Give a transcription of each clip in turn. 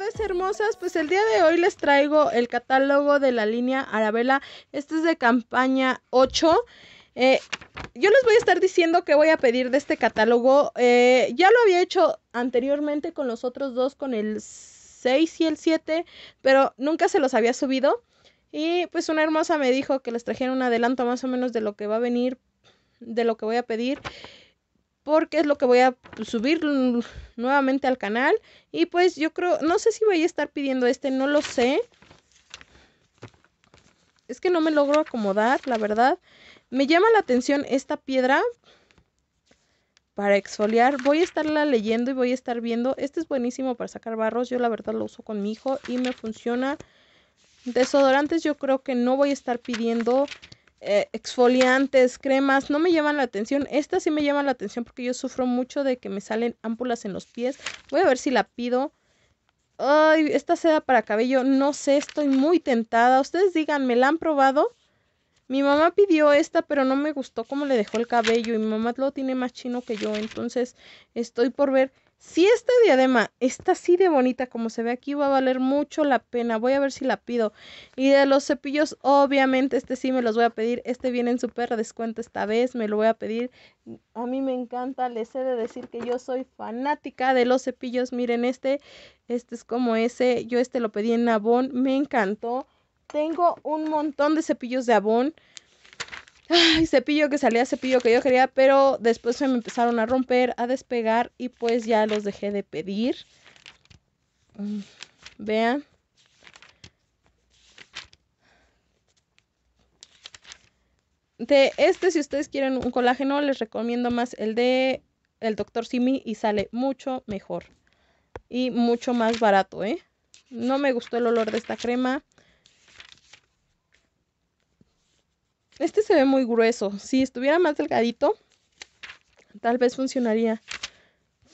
¡Hola hermosas, pues el día de hoy les traigo el catálogo de la línea Arabella, este es de campaña 8. Eh, yo les voy a estar diciendo qué voy a pedir de este catálogo, eh, ya lo había hecho anteriormente con los otros dos, con el 6 y el 7, pero nunca se los había subido. Y pues una hermosa me dijo que les trajera un adelanto más o menos de lo que va a venir, de lo que voy a pedir porque es lo que voy a subir nuevamente al canal. Y pues yo creo, no sé si voy a estar pidiendo este, no lo sé. Es que no me logro acomodar, la verdad. Me llama la atención esta piedra para exfoliar. Voy a estarla leyendo y voy a estar viendo. Este es buenísimo para sacar barros. Yo la verdad lo uso con mi hijo y me funciona. Desodorantes yo creo que no voy a estar pidiendo. Eh, exfoliantes, cremas, no me llaman la atención. Esta sí me llama la atención porque yo sufro mucho de que me salen ámpulas en los pies. Voy a ver si la pido. Ay, esta seda para cabello, no sé, estoy muy tentada. Ustedes díganme, ¿la han probado? Mi mamá pidió esta, pero no me gustó cómo le dejó el cabello y mi mamá lo tiene más chino que yo, entonces estoy por ver si esta diadema está así de bonita como se ve aquí, va a valer mucho la pena. Voy a ver si la pido. Y de los cepillos, obviamente, este sí me los voy a pedir. Este viene en super descuento esta vez, me lo voy a pedir. A mí me encanta, les he de decir que yo soy fanática de los cepillos. Miren este, este es como ese. Yo este lo pedí en Avon, me encantó. Tengo un montón de cepillos de Avon ay, cepillo que salía, cepillo que yo quería, pero después se me empezaron a romper, a despegar y pues ya los dejé de pedir. Mm, vean. De este, si ustedes quieren un colágeno, les recomiendo más el de el Dr. Simi y sale mucho mejor y mucho más barato, ¿eh? No me gustó el olor de esta crema. Este se ve muy grueso. Si estuviera más delgadito, tal vez funcionaría.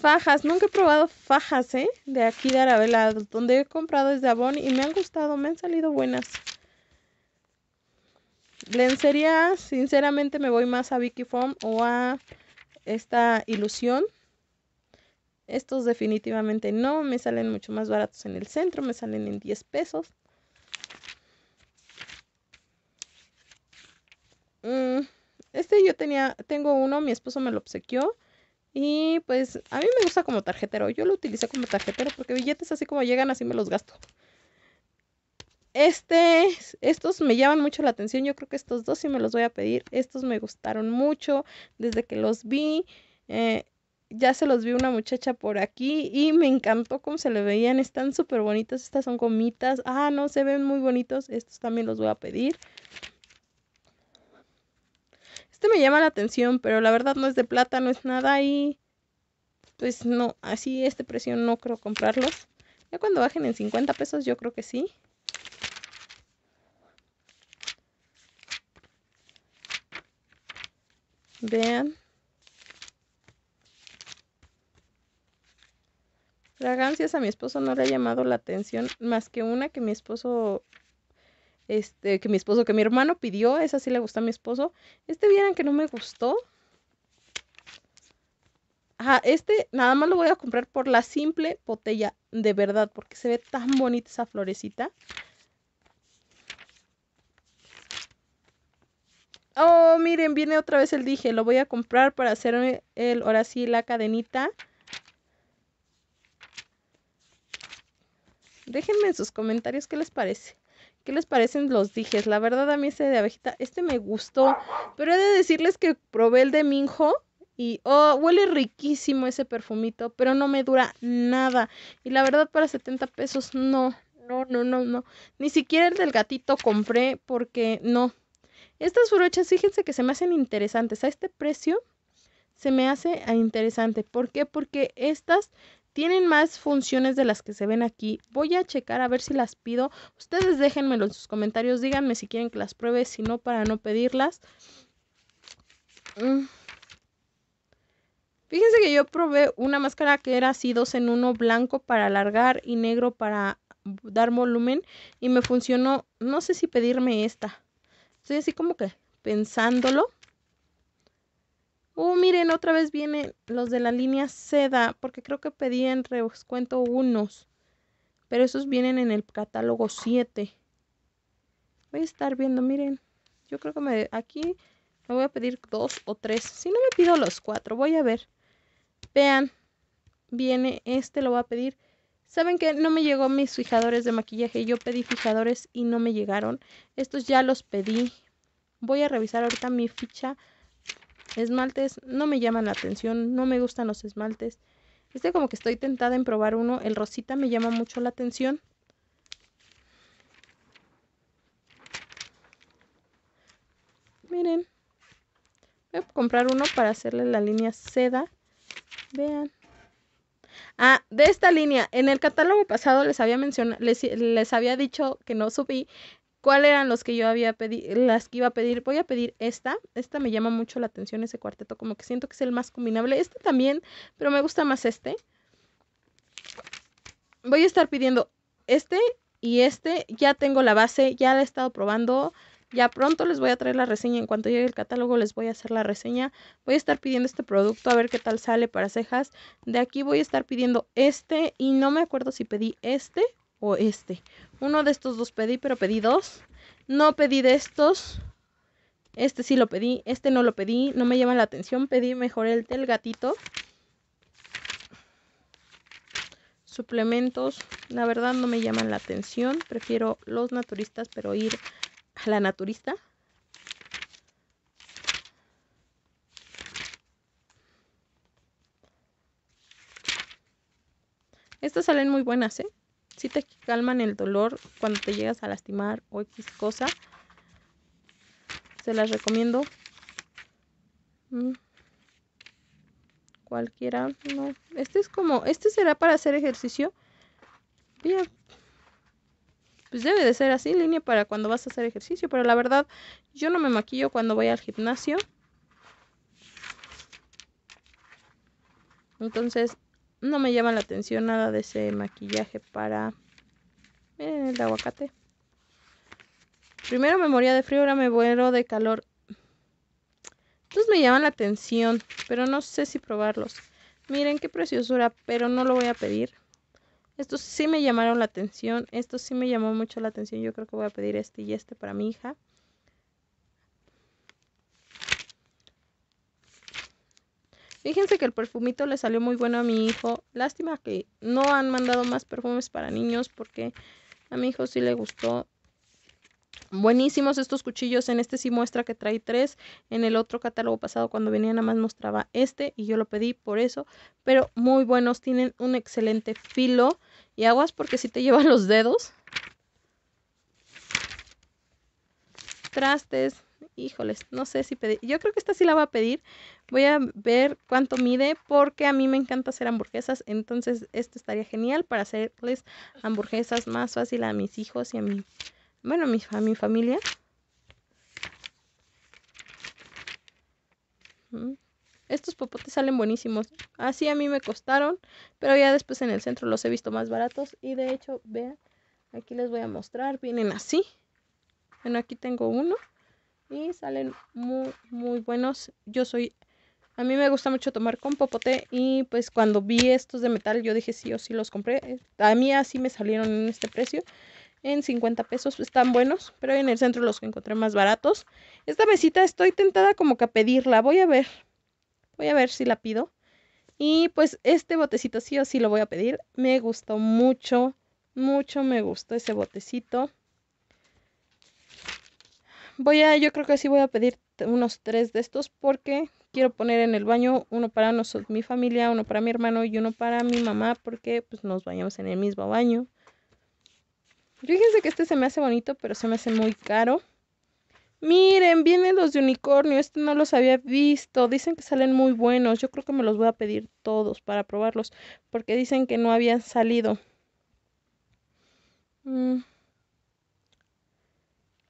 Fajas, nunca he probado fajas, ¿eh? De aquí de Arabella, donde he comprado es de Avon y me han gustado, me han salido buenas. Lencería, sinceramente me voy más a Vicky Foam o a esta ilusión. Estos definitivamente no, me salen mucho más baratos en el centro, me salen en 10 pesos. Mm, este yo tenía, tengo uno, mi esposo me lo obsequió. Y pues a mí me gusta como tarjetero. Yo lo utilicé como tarjetero porque billetes así como llegan, así me los gasto. Este, estos me llaman mucho la atención. Yo creo que estos dos sí me los voy a pedir. Estos me gustaron mucho desde que los vi. Eh, ya se los vi una muchacha por aquí y me encantó cómo se le veían. Están súper bonitos. Estas son gomitas. Ah, no, se ven muy bonitos. Estos también los voy a pedir. Este me llama la atención, pero la verdad no es de plata, no es nada y pues no, así este precio no creo comprarlos. Ya cuando bajen en 50 pesos yo creo que sí. Vean. Fragancias a mi esposo no le ha llamado la atención más que una que mi esposo este, que mi esposo, que mi hermano pidió, esa sí le gusta a mi esposo. Este vieran que no me gustó. Ajá, este nada más lo voy a comprar por la simple botella, de verdad, porque se ve tan bonita esa florecita. Oh, miren, viene otra vez el dije, lo voy a comprar para hacer el, ahora sí, la cadenita. Déjenme en sus comentarios qué les parece. ¿Qué les parecen los dijes? La verdad a mí ese de abejita, este me gustó, pero he de decirles que probé el de Minjo y oh, huele riquísimo ese perfumito, pero no me dura nada. Y la verdad para 70 pesos no, no, no, no, no. Ni siquiera el del gatito compré porque no. Estas brochas, fíjense que se me hacen interesantes. A este precio se me hace interesante. ¿Por qué? Porque estas tienen más funciones de las que se ven aquí. Voy a checar a ver si las pido. Ustedes déjenmelo en sus comentarios. Díganme si quieren que las pruebe, si no, para no pedirlas. Mm. Fíjense que yo probé una máscara que era así dos en uno, blanco para alargar y negro para dar volumen. Y me funcionó, no sé si pedirme esta. Estoy así como que pensándolo uh miren, otra vez vienen los de la línea seda, porque creo que pedí en descuento unos. Pero esos vienen en el catálogo 7. Voy a estar viendo, miren. Yo creo que me, aquí me voy a pedir dos o tres. Si no me pido los cuatro, voy a ver. Vean, viene este, lo voy a pedir. ¿Saben que No me llegó mis fijadores de maquillaje. Yo pedí fijadores y no me llegaron. Estos ya los pedí. Voy a revisar ahorita mi ficha Esmaltes no me llaman la atención, no me gustan los esmaltes. Este como que estoy tentada en probar uno. El rosita me llama mucho la atención. Miren. Voy a comprar uno para hacerle la línea seda. Vean. Ah, de esta línea, en el catálogo pasado les había mencionado, les, había dicho que no subí cuáles eran los que yo había pedido, las que iba a pedir. Voy a pedir esta, esta me llama mucho la atención ese cuarteto, como que siento que es el más combinable. Este también, pero me gusta más este. Voy a estar pidiendo este y este. Ya tengo la base, ya la he estado probando. Ya pronto les voy a traer la reseña. En cuanto llegue el catálogo les voy a hacer la reseña. Voy a estar pidiendo este producto a ver qué tal sale para cejas. De aquí voy a estar pidiendo este y no me acuerdo si pedí este o este. Uno de estos dos pedí, pero pedí dos. No pedí de estos. Este sí lo pedí, este no lo pedí, no me llama la atención. Pedí mejor el del gatito. Suplementos, la verdad no me llaman la atención. Prefiero los naturistas, pero ir a la naturista. Estas salen muy buenas, ¿eh? Que calman el dolor cuando te llegas a lastimar o X cosa. Se las recomiendo. Mm. Cualquiera, no. Este es como, este será para hacer ejercicio. Bien. Pues debe de ser así, línea para cuando vas a hacer ejercicio. Pero la verdad, yo no me maquillo cuando voy al gimnasio. Entonces, no me llaman la atención nada de ese maquillaje para... Miren el aguacate. Primero me moría de frío, ahora me muero de calor. Estos me llaman la atención, pero no sé si probarlos. Miren qué preciosura, pero no lo voy a pedir. Estos sí me llamaron la atención, estos sí me llamó mucho la atención. Yo creo que voy a pedir este y este para mi hija. Fíjense que el perfumito le salió muy bueno a mi hijo. Lástima que no han mandado más perfumes para niños porque a mi hijo sí le gustó. Buenísimos estos cuchillos. En este sí muestra que trae tres. En el otro catálogo pasado cuando venía nada más mostraba este y yo lo pedí por eso. Pero muy buenos. Tienen un excelente filo. Y aguas porque si te llevan los dedos. Trastes híjoles, no sé si pedir. Yo creo que esta sí la va a pedir. Voy a ver cuánto mide porque a mí me encanta hacer hamburguesas. Entonces, esto estaría genial para hacerles hamburguesas más fácil a mis hijos y a mi, bueno, a mi, a mi familia. Mm, estos popotes salen buenísimos. Así a mí me costaron, pero ya después en el centro los he visto más baratos. Y de hecho, vean, aquí les voy a mostrar. Vienen así. Bueno, aquí tengo uno y salen muy, muy buenos. Yo soy, a mí me gusta mucho tomar con popote y pues cuando vi estos de metal yo dije sí o sí los compré. A mí así me salieron en este precio. En 50 pesos están buenos, pero en el centro los encontré más baratos. Esta mesita estoy tentada como que a pedirla. Voy a ver. Voy a ver si la pido. Y pues este botecito sí o sí lo voy a pedir. Me gustó mucho, mucho me gustó ese botecito. Voy a, yo creo que sí voy a pedir unos tres de estos porque quiero poner en el baño uno para nosotros, mi familia, uno para mi hermano y uno para mi mamá porque pues, nos bañamos en el mismo baño. Fíjense que este se me hace bonito, pero se me hace muy caro. Miren, vienen los de unicornio. Este no los había visto. Dicen que salen muy buenos. Yo creo que me los voy a pedir todos para probarlos. Porque dicen que no habían salido. Mm.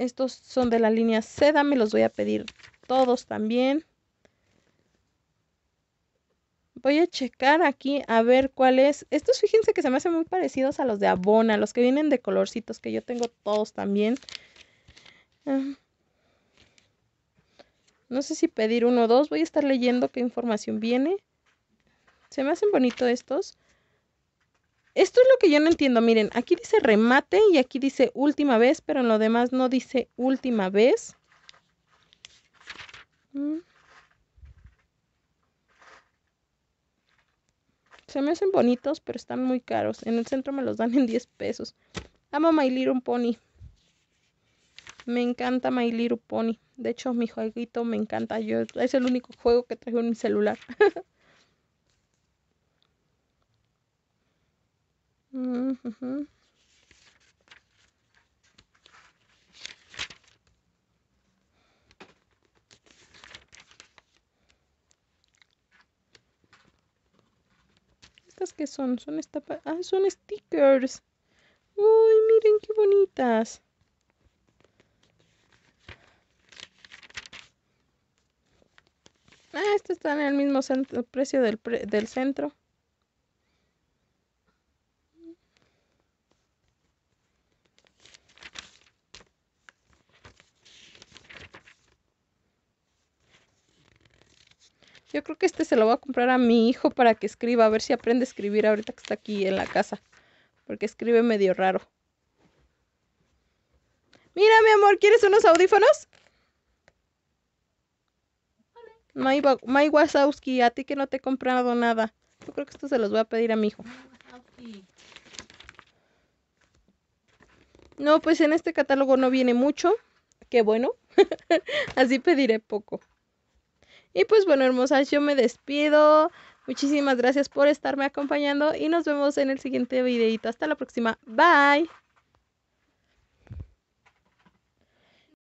Estos son de la línea seda, me los voy a pedir todos también. Voy a checar aquí a ver cuál es. Estos fíjense que se me hacen muy parecidos a los de Abona, los que vienen de colorcitos, que yo tengo todos también. Em, no sé si pedir uno o dos, voy a estar leyendo qué información viene. Se me hacen bonitos estos. Esto es lo que yo no entiendo. Miren, aquí dice remate y aquí dice última vez, pero en lo demás no dice última vez. Mm. Se me hacen bonitos, pero están muy caros. En el centro me los dan en 10 pesos. Amo My Little Pony. Me encanta My Little Pony. De hecho, mi jueguito me encanta. Yo, es el único juego que traigo en mi celular. ¿Estas que son? Son estapas. Ah, son stickers. Uy, miren qué bonitas. Ah, estas están el mismo precio del, del centro. Yo creo que este se lo voy a comprar a mi hijo para que escriba, a ver si aprende a escribir ahorita que está aquí en la casa. Porque escribe medio raro. Mira, mi amor, ¿quieres unos audífonos? May, Wasowski, a ti que no te he comprado nada. Yo creo que esto se los voy a pedir a mi hijo. No, pues en este catálogo no viene mucho. Qué bueno. Así pediré poco. Y pues bueno, hermosas, yo me despido. Muchísimas gracias por estarme acompañando y nos vemos en el siguiente videito. Hasta la próxima. Bye.